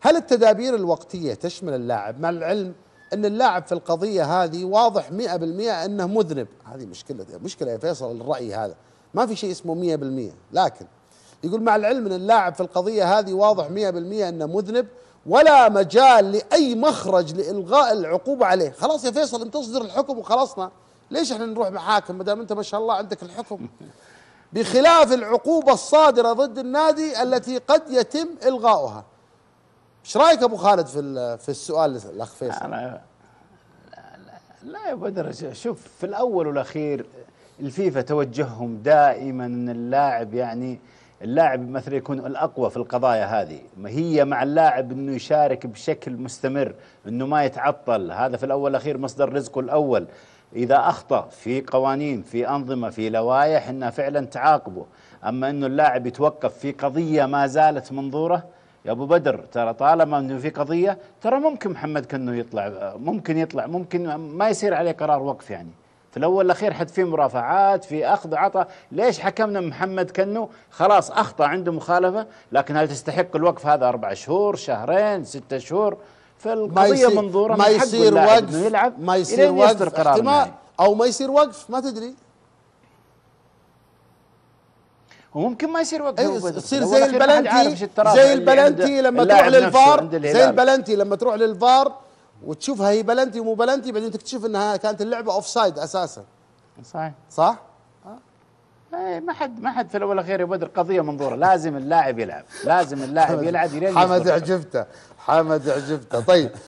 هل التدابير الوقتية تشمل اللاعب مع العلم أن اللاعب في القضية هذه واضح 100% أنه مذنب هذه مشكلة مشكلة يا فيصل الرأي هذا ما في شيء اسمه 100% لكن يقول مع العلم أن اللاعب في القضية هذه واضح 100% أنه مذنب ولا مجال لأي مخرج لإلغاء العقوبة عليه خلاص يا فيصل أنت تصدر الحكم وخلصنا ليش احنا نروح محاكم ما دام انت ما شاء الله عندك الحكم بخلاف العقوبة الصادرة ضد النادي التي قد يتم إلغاؤها ايش رايك ابو خالد في في السؤال الاخ فيصل؟ لا يا بدر شوف في الاول والاخير الفيفا توجههم دائما ان اللاعب يعني اللاعب مثلا يكون الاقوى في القضايا هذه ما هي مع اللاعب انه يشارك بشكل مستمر انه ما يتعطل هذا في الاول والاخير مصدر رزقه الاول اذا اخطا في قوانين في انظمه في لوائح انها فعلا تعاقبه اما انه اللاعب يتوقف في قضيه ما زالت منظوره يا ابو بدر ترى طالما انه في قضيه ترى ممكن محمد كنو يطلع ممكن يطلع ممكن ما يصير عليه قرار وقف يعني في الاول الاخير حد في مرافعات في اخذ عطاء ليش حكمنا محمد كنو خلاص اخطا عنده مخالفه لكن هل تستحق الوقف هذا اربع شهور شهرين ستة شهور فالقضيه منظوره ما يصير, منظورة ما يصير وقف ما يصير وقف قرار او ما يصير وقف ما تدري وممكن ما يصير وقت إيه، تصير زي البلنتي زي البلنتي لما تروح للفار زي البلنتي لما تروح للفار وتشوفها هي بلنتي ومو بلنتي بعدين تكتشف انها كانت اللعبه اوف سايد اساسا صحيح صح؟ آه. ايه ما حد ما حد في الاول والاخير يا بدر قضيه منظوره لازم اللاعب يلعب لازم اللاعب يلعب حمد عجبته حمد عجبته طيب